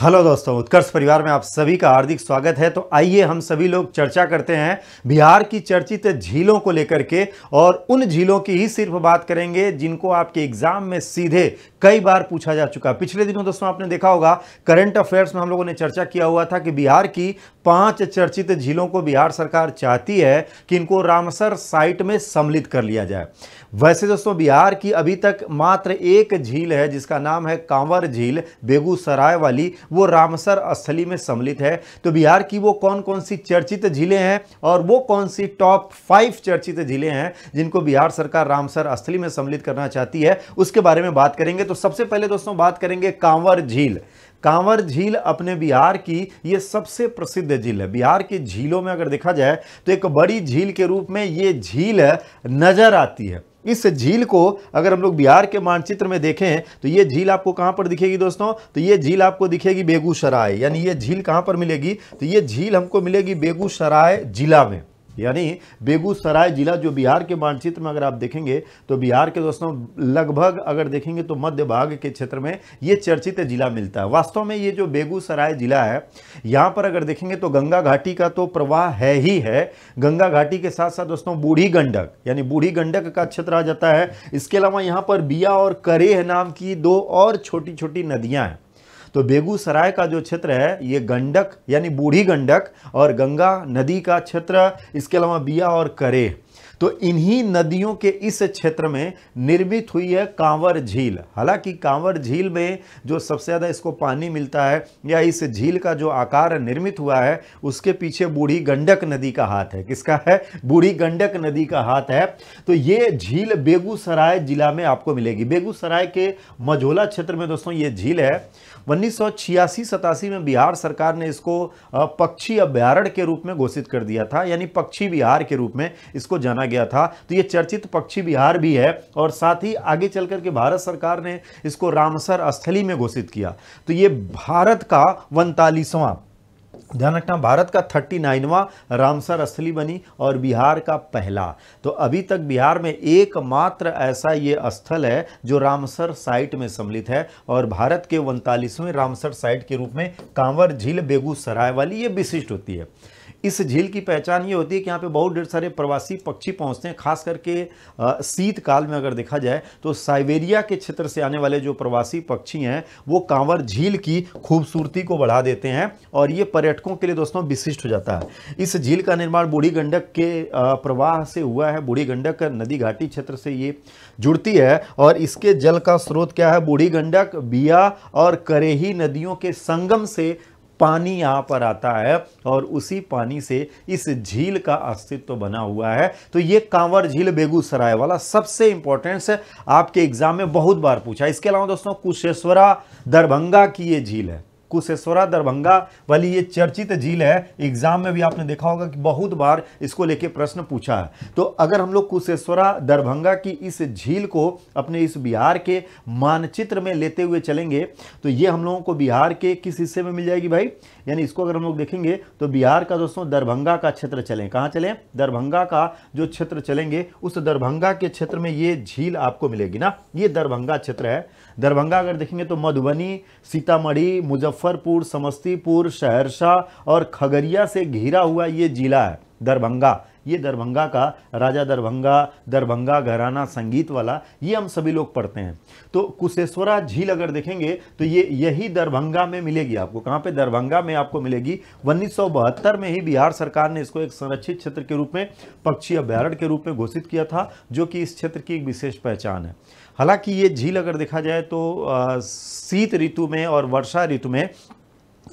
hello दोस्तों उत्कर्ष परिवार में आप सभी का हार्दिक स्वागत है तो आइए हम सभी लोग चर्चा करते हैं बिहार की चर्चित झीलों को लेकर के और उन झीलों की ही सिर्फ बात करेंगे जिनको आपके एग्जाम में सीधे कई बार पूछा जा चुका पिछले दिनों दोस्तों आपने देखा होगा करंट अफेयर्स में हम लोगों ने चर्चा किया हुआ था कि बिहार की पाँच चर्चित झीलों को बिहार सरकार चाहती है कि इनको रामसर साइट में सम्मिलित कर लिया जाए वैसे दोस्तों बिहार की अभी तक मात्र एक झील है जिसका नाम है कांवर झील बेगूसराय वाली वो रामसर स्थली में सम्मिलित है तो बिहार की वो कौन कौन सी चर्चित झीलें हैं और वो कौन सी टॉप फाइव चर्चित झीलें हैं जिनको बिहार सरकार रामसर स्थली में सम्मिलित करना चाहती है उसके बारे में बात करेंगे तो सबसे पहले दोस्तों बात करेंगे कांवर झील कांवर झील अपने बिहार की ये सबसे प्रसिद्ध झील है बिहार की झीलों में अगर देखा जाए तो एक बड़ी झील के रूप में ये झील नज़र आती है इस झील को अगर हम लोग बिहार के मानचित्र में देखें तो ये झील आपको कहाँ पर दिखेगी दोस्तों तो ये झील आपको दिखेगी बेगूसराय यानी ये झील कहाँ पर मिलेगी तो ये झील हमको मिलेगी बेगूसराय जिला में यानी बेगूसराय जिला जो बिहार के मानचित्र में अगर आप देखेंगे तो बिहार के दोस्तों लगभग अगर देखेंगे तो मध्य भाग के क्षेत्र में ये चर्चित जिला मिलता है वास्तव में ये जो बेगूसराय जिला है यहाँ पर अगर देखेंगे तो गंगा घाटी का तो प्रवाह है ही है गंगा घाटी के साथ साथ दोस्तों बूढ़ी गंडक यानी बूढ़ी गंडक का क्षेत्र आ जाता है इसके अलावा यहाँ पर बिया और करेह नाम की दो और छोटी छोटी नदियाँ हैं तो बेगूसराय का जो क्षेत्र है ये गंडक यानी बूढ़ी गंडक और गंगा नदी का क्षेत्र इसके अलावा बिया और करे तो इन्हीं नदियों के इस क्षेत्र में निर्मित हुई है कांवर झील हालांकि कांवर झील में जो सबसे ज़्यादा इसको पानी मिलता है या इस झील का जो आकार निर्मित हुआ है उसके पीछे बूढ़ी गंडक नदी का हाथ है किसका है बूढ़ी गंडक नदी का हाथ है तो ये झील बेगूसराय जिला में आपको मिलेगी बेगूसराय के मझोला क्षेत्र में दोस्तों ये झील है उन्नीस सौ में बिहार सरकार ने इसको पक्षी अभ्यारण्य के रूप में घोषित कर दिया था यानी पक्षी बिहार के रूप में इसको जाना गया था तो ये चर्चित पक्षी बिहार भी है और साथ ही आगे चल करके भारत सरकार ने इसको रामसर स्थली में घोषित किया तो ये भारत का उनतालीसवां ध्यान रखना भारत का थर्टी नाइनवा रामसर स्थली बनी और बिहार का पहला तो अभी तक बिहार में एकमात्र ऐसा ये स्थल है जो रामसर साइट में सम्मिलित है और भारत के उनतालीसवें रामसर साइट के रूप में कांवर झील बेगूसराय वाली ये विशिष्ट होती है इस झील की पहचान ये होती है कि यहाँ पे बहुत ढेर सारे प्रवासी पक्षी पहुँचते हैं खास करके शीतकाल में अगर देखा जाए तो साइबेरिया के क्षेत्र से आने वाले जो प्रवासी पक्षी हैं वो कांवर झील की खूबसूरती को बढ़ा देते हैं और ये पर्यटकों के लिए दोस्तों विशिष्ट हो जाता है इस झील का निर्माण बूढ़ी गंडक के प्रवाह से हुआ है बूढ़ी गंडक नदी घाटी क्षेत्र से ये जुड़ती है और इसके जल का स्रोत क्या है बूढ़ी गंडक बिया और करेही नदियों के संगम से पानी यहाँ पर आता है और उसी पानी से इस झील का अस्तित्व तो बना हुआ है तो ये कांवर झील बेगूसराय वाला सबसे इंपॉर्टेंट आपके एग्जाम में बहुत बार पूछा इसके अलावा दोस्तों कुशेश्वरा दरभंगा की ये झील है कुशेश्वरा दरभंगा वाली ये चर्चित झील है एग्जाम में भी आपने देखा होगा कि बहुत बार इसको लेके प्रश्न पूछा है तो अगर हम लोग कुशेश्वरा दरभंगा की इस झील को अपने इस बिहार के मानचित्र में लेते हुए चलेंगे तो ये हम लोगों को बिहार के किस हिस्से में मिल जाएगी भाई यानी इसको अगर हम लोग देखेंगे तो बिहार का दोस्तों दरभंगा का क्षेत्र चलें कहाँ चलें दरभंगा का जो क्षेत्र चलेंगे उस दरभंगा के क्षेत्र में ये झील आपको मिलेगी ना ये दरभंगा क्षेत्र है दरभंगा अगर देखेंगे तो मधुबनी सीतामढ़ी मुजफ्फर मुजफ्फरपुर समस्तीपुर सहरसा और खगड़िया से घिरा हुआ ये जिला है दरभंगा ये दरभंगा का राजा दरभंगा दरभंगा घराना संगीत वाला ये हम सभी लोग पढ़ते हैं तो कुशेश्वरा झील अगर देखेंगे तो ये यही दरभंगा में मिलेगी आपको कहाँ पे दरभंगा में आपको मिलेगी उन्नीस में ही बिहार सरकार ने इसको एक संरक्षित क्षेत्र के रूप में पक्षी अभ्यारण्य के रूप में घोषित किया था जो कि इस क्षेत्र की एक विशेष पहचान है हालांकि ये झील अगर देखा जाए तो शीत ऋतु में और वर्षा ऋतु में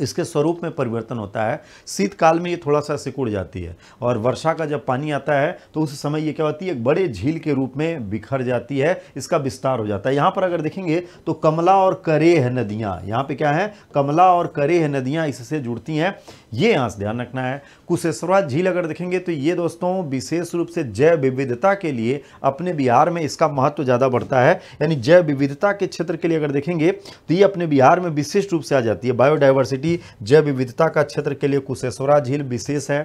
इसके स्वरूप में परिवर्तन होता है शीतकाल में ये थोड़ा सा सिकुड़ जाती है और वर्षा का जब पानी आता है तो उस समय ये क्या होती है एक बड़े झील के रूप में बिखर जाती है इसका विस्तार हो जाता है यहाँ पर अगर देखेंगे तो कमला और करेह नदियाँ यहाँ पे क्या है कमला और करेह नदियाँ इससे जुड़ती हैं ये यहाँ से ध्यान रखना है कुशेश्वरा झील अगर देखेंगे तो ये दोस्तों विशेष रूप से जैव विविधता के लिए अपने बिहार में इसका महत्व ज़्यादा बढ़ता है यानी जैव विविधता के क्षेत्र के लिए अगर देखेंगे तो ये अपने बिहार में विशिष्ट रूप से आ जाती है बायोडाइवर्सिटी सिटी जैव विविधता का क्षेत्र के लिए कुशेश्वरा झील विशेष है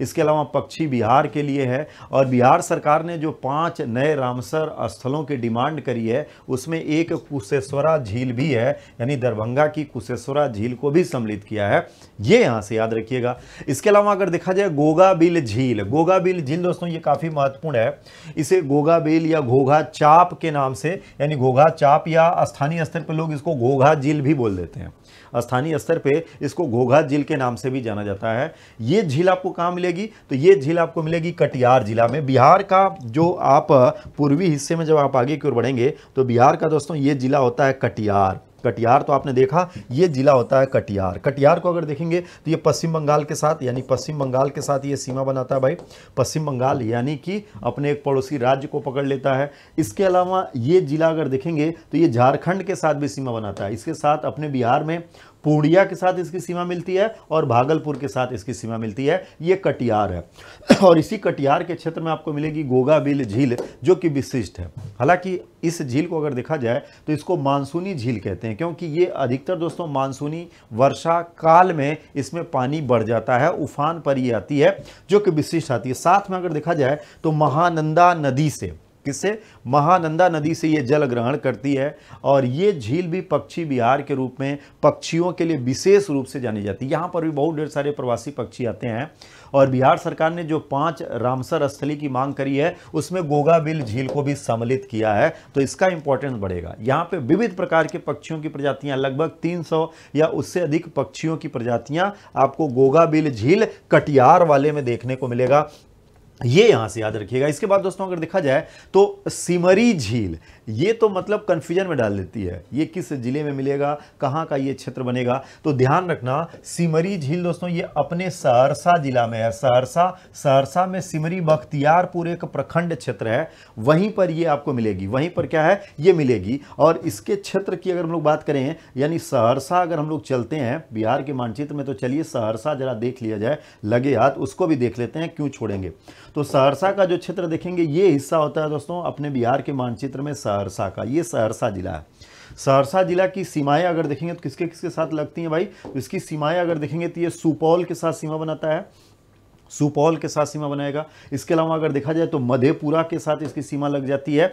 इसके अलावा पक्षी बिहार के लिए है और बिहार सरकार ने जो पांच नए रामसर स्थलों की डिमांड करी है उसमें एक कुशेश्वरा झील भी है यानी दरभंगा की कुशेश्वरा झील को भी सम्मिलित किया है ये यहाँ से याद रखिएगा इसके अलावा अगर देखा जाए गोगाबिल झील गोगाबिल झील दोस्तों ये काफ़ी महत्वपूर्ण है इसे गोगाबिल या घोघा चाप के नाम से यानी घोघा चाप या स्थानीय स्तर पर लोग इसको घोघा झील भी बोल देते हैं स्थानीय स्तर पे इसको घोघा झील के नाम से भी जाना जाता है ये झील आपको कहाँ मिलेगी तो ये झील आपको मिलेगी कटिहार जिला में बिहार का जो आप पूर्वी हिस्से में जब आप आगे की ओर बढ़ेंगे तो बिहार का दोस्तों ये जिला होता है कटिहार कटिहार तो आपने देखा ये जिला होता है कटिहार कटिहार को अगर देखेंगे तो ये पश्चिम बंगाल के साथ यानी पश्चिम बंगाल के साथ ये सीमा बनाता है भाई पश्चिम बंगाल यानी कि अपने एक पड़ोसी राज्य को पकड़ लेता है इसके अलावा ये जिला अगर देखेंगे तो ये झारखंड के साथ भी सीमा बनाता है इसके साथ अपने बिहार में पूर्णिया के साथ इसकी सीमा मिलती है और भागलपुर के साथ इसकी सीमा मिलती है ये कटियार है और इसी कटियार के क्षेत्र में आपको मिलेगी गोगाबिल झील जो कि विशिष्ट है हालांकि इस झील को अगर देखा जाए तो इसको मानसूनी झील कहते हैं क्योंकि ये अधिकतर दोस्तों मानसूनी वर्षा काल में इसमें पानी बढ़ जाता है उफान पर ये आती है जो कि विशिष्ट आती है साथ में अगर देखा जाए तो महानंदा नदी से किससे महानंदा नदी से ये जल ग्रहण करती है और ये झील भी पक्षी बिहार के रूप में पक्षियों के लिए विशेष रूप से जानी जाती है यहाँ पर भी बहुत ढेर सारे प्रवासी पक्षी आते हैं और बिहार सरकार ने जो पांच रामसर स्थली की मांग करी है उसमें गोगाबिल झील को भी सम्मिलित किया है तो इसका इंपॉर्टेंस बढ़ेगा यहाँ पे विविध प्रकार के पक्षियों की प्रजातियां लगभग 300 या उससे अधिक पक्षियों की प्रजातियां आपको गोगा बिल झील कटियार वाले में देखने को मिलेगा ये यहां से याद रखिएगा इसके बाद दोस्तों अगर देखा जाए तो सिमरी झील ये तो मतलब कन्फ्यूजन में डाल देती है ये किस ज़िले में मिलेगा कहाँ का ये क्षेत्र बनेगा तो ध्यान रखना सिमरी झील दोस्तों ये अपने सहरसा ज़िला में है सहरसा सहरसा में सिमरी बख्तियारपुर एक प्रखंड क्षेत्र है वहीं पर ये आपको मिलेगी वहीं पर क्या है ये मिलेगी और इसके क्षेत्र की अगर हम लोग बात करें यानी सहरसा अगर हम लोग चलते हैं बिहार के मानचित्र में तो चलिए सहरसा ज़रा देख लिया जाए लगे हाथ उसको भी देख लेते हैं क्यों छोड़ेंगे तो सहरसा का जो क्षेत्र देखेंगे ये हिस्सा होता है दोस्तों अपने बिहार के मानचित्र में सहरसा का ये सहरसा ज़िला है सहरसा जिला की सीमाएं अगर देखेंगे तो किसके किसके साथ लगती हैं भाई तो इसकी सीमाएं अगर देखेंगे तो ये सुपौल के साथ सीमा बनाता है सुपौल के साथ सीमा बनाएगा इसके अलावा अगर देखा जाए तो मधेपुरा के साथ इसकी सीमा लग जाती है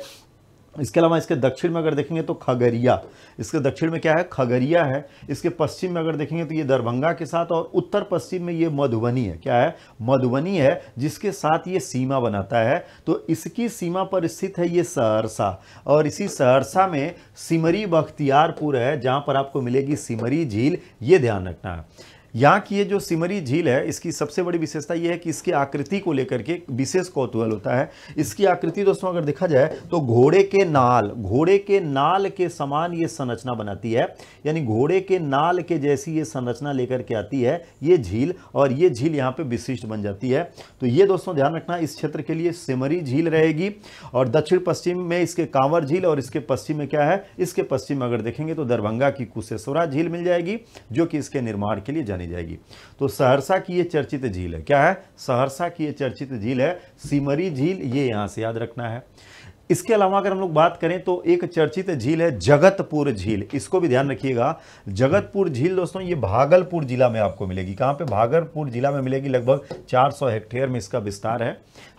इसके अलावा इसके दक्षिण में अगर देखेंगे तो खगरिया इसके दक्षिण में क्या है खगरिया है इसके पश्चिम में अगर देखेंगे तो ये दरभंगा के साथ और उत्तर पश्चिम में ये मधुबनी है क्या है मधुबनी है जिसके साथ ये सीमा बनाता है तो इसकी सीमा पर स्थित है ये सहरसा और इसी सहरसा में सिमरी बख्तियारपुर है जहाँ पर आपको मिलेगी सिमरी झील ये ध्यान रखना है यहाँ की ये जो सिमरी झील है इसकी सबसे बड़ी विशेषता ये है कि इसकी आकृति को लेकर के विशेष कौतूहल होता है इसकी आकृति दोस्तों अगर देखा जाए तो घोड़े के नाल घोड़े के नाल के समान ये संरचना बनाती है यानी घोड़े के नाल के जैसी ये संरचना लेकर के आती है ये झील और ये झील यहाँ पर विशिष्ट बन जाती है तो ये दोस्तों ध्यान रखना इस क्षेत्र के लिए सिमरी झील रहेगी और दक्षिण पश्चिम में इसके कांवर झील और इसके पश्चिम में क्या है इसके पश्चिम अगर देखेंगे तो दरभंगा की कुशेश्वरा झील मिल जाएगी जो कि इसके निर्माण के लिए जानी जाएगी तो सहरसा की ये चर्चित झील है क्या है सहरसा की ये चर्चित झील है सिमरी झील ये यहाँ से याद रखना है इसके अलावा अगर हम लोग बात करें तो एक चर्चित झील है जगतपुर झील इसको भी ध्यान रखिएगा जगतपुर झील दोस्तों ये भागलपुर जिला में आपको मिलेगी कहाँ पे भागलपुर जिला में मिलेगी लगभग 400 हेक्टेयर में इसका विस्तार है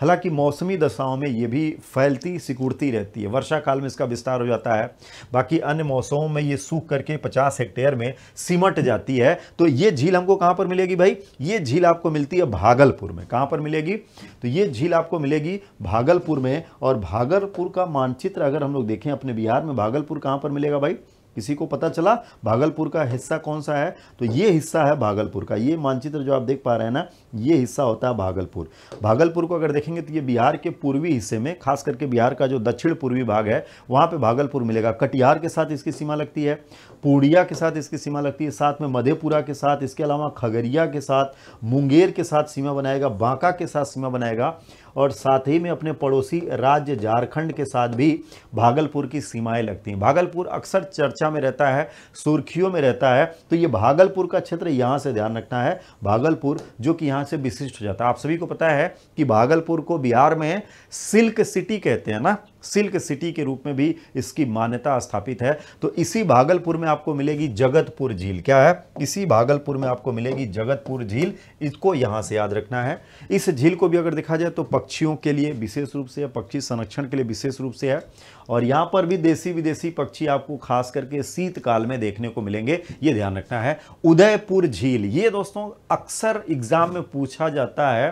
हालांकि मौसमी दशाओं में ये भी फैलती सिकुड़ती रहती है वर्षा काल में इसका विस्तार हो जाता है बाकी अन्य मौसमों में ये सूख करके पचास हेक्टेयर में सिमट जाती है तो ये झील हमको कहाँ पर मिलेगी भाई ये झील आपको मिलती है भागलपुर में कहाँ पर मिलेगी तो ये झील आपको मिलेगी भागलपुर में और भागलपुर भागलपुर का मानचित्र अगर हम लोग देखें अपने बिहार में भागलपुर कहाँ पर मिलेगा भाई किसी को पता चला भागलपुर का हिस्सा कौन सा है तो ये हिस्सा है भागलपुर का ये मानचित्र जो आप देख पा रहे हैं ना ये हिस्सा होता है भागलपुर भागलपुर को अगर देखेंगे तो ये बिहार के पूर्वी हिस्से में खास करके बिहार का जो दक्षिण पूर्वी भाग है वहाँ पे भागलपुर मिलेगा कटिहार के साथ इसकी सीमा लगती है पूर्णिया के साथ इसकी सीमा लगती है साथ में मधेपुरा के साथ इसके अलावा खगड़िया के साथ मुंगेर के साथ सीमा बनाएगा बांका के साथ सीमा बनाएगा और साथ ही में अपने पड़ोसी राज्य झारखंड के साथ भी भागलपुर की सीमाएं लगती हैं भागलपुर अक्सर चर्चा में रहता है सुर्खियों में रहता है तो ये भागलपुर का क्षेत्र यहाँ से ध्यान रखना है भागलपुर जो कि यहाँ से विशिष्ट हो जाता है आप सभी को पता है कि भागलपुर को बिहार में सिल्क सिटी कहते हैं ना सिल्क सिटी के रूप में भी इसकी मान्यता स्थापित है तो इसी भागलपुर में आपको मिलेगी जगतपुर झील क्या है इसी भागलपुर में आपको मिलेगी जगतपुर झील इसको यहाँ से याद रखना है इस झील को भी अगर देखा जाए तो पक्षियों के लिए विशेष रूप से पक्षी संरक्षण के लिए विशेष रूप से है और यहाँ पर भी देसी विदेशी पक्षी आपको खास करके शीतकाल में देखने को मिलेंगे ये ध्यान रखना है उदयपुर झील ये दोस्तों अक्सर एग्जाम में पूछा जाता है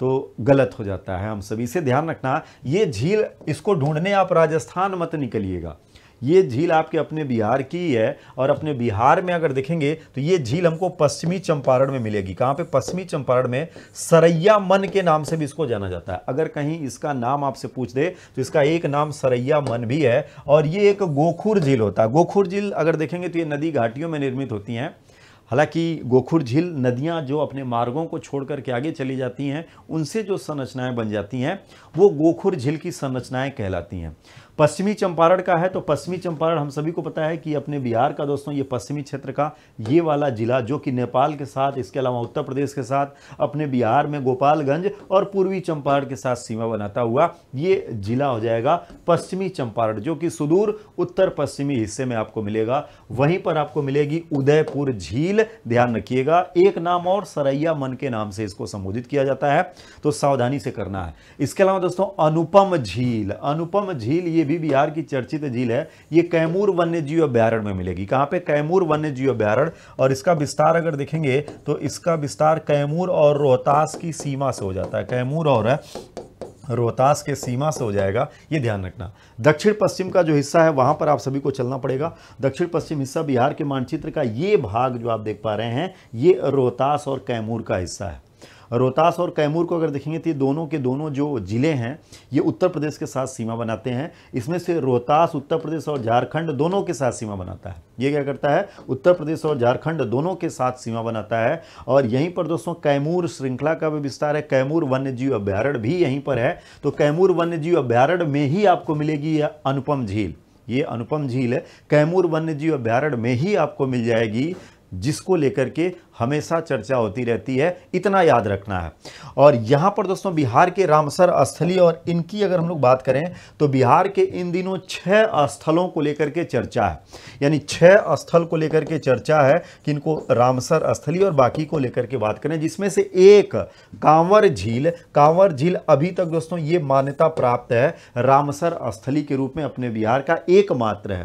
तो गलत हो जाता है हम सभी से ध्यान रखना ये झील इसको ढूंढने आप राजस्थान मत निकलिएगा ये झील आपके अपने बिहार की है और अपने बिहार में अगर देखेंगे तो ये झील हमको पश्चिमी चंपारण में मिलेगी कहाँ पे पश्चिमी चंपारण में सरैया मन के नाम से भी इसको जाना जाता है अगर कहीं इसका नाम आपसे पूछ दे तो इसका एक नाम सरैया मन भी है और ये एक गोखुर झील होता है गोखुर झील अगर देखेंगे तो ये नदी घाटियों में निर्मित होती हैं हालांकि गोखुर झील नदियां जो अपने मार्गों को छोड़ के आगे चली जाती हैं उनसे जो संरचनाएं बन जाती हैं वो गोखुर झील की संरचनाएं कहलाती हैं पश्चिमी चंपारण का है तो पश्चिमी चंपारण हम सभी को पता है कि अपने बिहार का दोस्तों ये पश्चिमी क्षेत्र का ये वाला जिला जो कि नेपाल के साथ इसके अलावा उत्तर प्रदेश के साथ अपने बिहार में गोपालगंज और पूर्वी चंपारण के साथ सीमा बनाता हुआ ये जिला हो जाएगा पश्चिमी चंपारण जो कि सुदूर उत्तर पश्चिमी हिस्से में आपको मिलेगा वहीं पर आपको मिलेगी उदयपुर झील ध्यान रखिएगा एक नाम और सरैया मन के नाम से इसको संबोधित किया जाता है तो सावधानी से करना है इसके अलावा दोस्तों अनुपम झील अनुपम झील ये भी बिहार की चर्चित झील है ये कैमूर वन्य जीव अभ्यारण में मिलेगी कहाँ पे कैमूर वन्य जीव अभ्यारण और इसका विस्तार अगर देखेंगे तो इसका विस्तार कैमूर और रोहतास की सीमा से हो जाता है कैमूर और है रोहतास के सीमा से हो जाएगा ये ध्यान रखना दक्षिण पश्चिम का जो हिस्सा है वहाँ पर आप सभी को चलना पड़ेगा दक्षिण पश्चिम हिस्सा बिहार के मानचित्र का ये भाग जो आप देख पा रहे हैं ये रोहतास और कैमूर का हिस्सा है रोहतास और कैमूर को अगर देखेंगे तो ये दोनों के दोनों जो ज़िले हैं ये उत्तर प्रदेश के साथ सीमा बनाते हैं इसमें से रोहतास उत्तर प्रदेश और झारखंड दोनों के साथ सीमा बनाता है ये क्या करता है उत्तर प्रदेश और झारखंड दोनों के साथ सीमा बनाता है और यहीं पर दोस्तों कैमूर श्रृंखला का भी विस्तार है कैमूर वन्यजीव अभ्यारण्य भी यहीं पर है तो कैमूर वन्यजीव अभ्यारण्य में ही आपको मिलेगी यह अनुपम झील ये अनुपम झील है कैमूर वन्यजीव अभ्यारण्य में ही आपको मिल जाएगी जिसको लेकर के हमेशा चर्चा होती रहती है इतना याद रखना है और यहाँ पर दोस्तों बिहार के रामसर स्थली और इनकी अगर हम लोग बात करें तो बिहार के इन दिनों छः स्थलों को लेकर के चर्चा है यानी छः स्थल को लेकर के चर्चा है कि इनको रामसर स्थली और बाकी को लेकर के बात करें जिसमें से एक कांवर झील कांवर झील अभी तक दोस्तों ये मान्यता प्राप्त है रामसर स्थली के रूप में अपने बिहार का एकमात्र है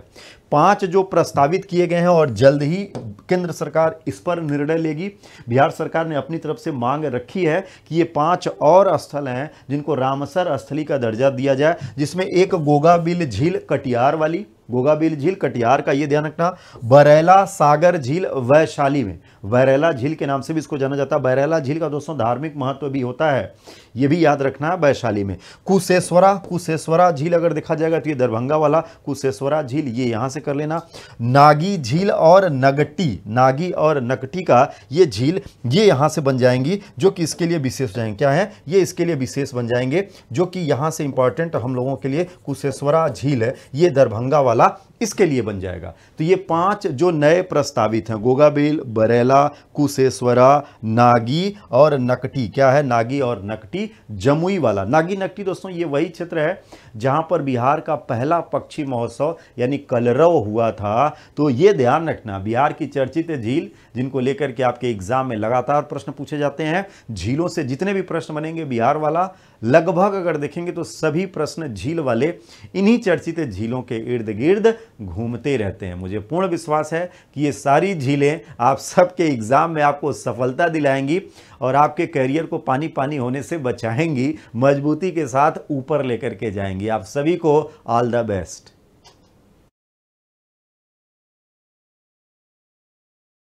पांच जो प्रस्तावित किए गए हैं और जल्द ही केंद्र सरकार इस पर निर्णय लेगी बिहार सरकार ने अपनी तरफ से मांग रखी है कि ये पांच और स्थल हैं जिनको रामसर स्थली का दर्जा दिया जाए जिसमें एक गोगाबिल झील कटियार वाली गोगाबिल झील कटिहार का ये ध्यान रखना बरेला सागर झील वैशाली में बरेला झील के नाम से भी इसको जाना जाता है बरेला झील का दोस्तों धार्मिक महत्व भी होता है ये भी याद रखना है वैशाली में कुशेश्वरा कुशेश्वरा झील अगर देखा जाएगा तो ये दरभंगा वाला कुशेश्वरा झील ये यहाँ से कर लेना नागी झील और नगटी नागी और नगटी का ये झील ये यहाँ से बन जाएंगी जो कि इसके लिए विशेष जाएंगे क्या है ये इसके लिए विशेष बन जाएंगे जो कि यहाँ से इंपॉर्टेंट हम लोगों के लिए कुशेश्वरा झील है ये दरभंगा वाला lá इसके लिए बन जाएगा तो ये पांच जो नए प्रस्तावित हैं गोगाबेल बरेला कुशेश्वरा नागी और नकटी क्या है नागी और नकटी जमुई वाला नागी नकटी दोस्तों ये वही क्षेत्र है जहां पर बिहार का पहला पक्षी महोत्सव यानी कलरव हुआ था तो ये ध्यान रखना बिहार की चर्चित झील जिनको लेकर के आपके एग्जाम में लगातार प्रश्न पूछे जाते हैं झीलों से जितने भी प्रश्न बनेंगे बिहार वाला लगभग अगर देखेंगे तो सभी प्रश्न झील वाले इन्हीं चर्चित झीलों के इर्द गिर्द घूमते रहते हैं मुझे पूर्ण विश्वास है कि ये सारी झीलें आप सबके एग्ज़ाम में आपको सफलता दिलाएंगी और आपके करियर को पानी पानी होने से बचाएंगी मजबूती के साथ ऊपर लेकर के जाएंगी आप सभी को ऑल द बेस्ट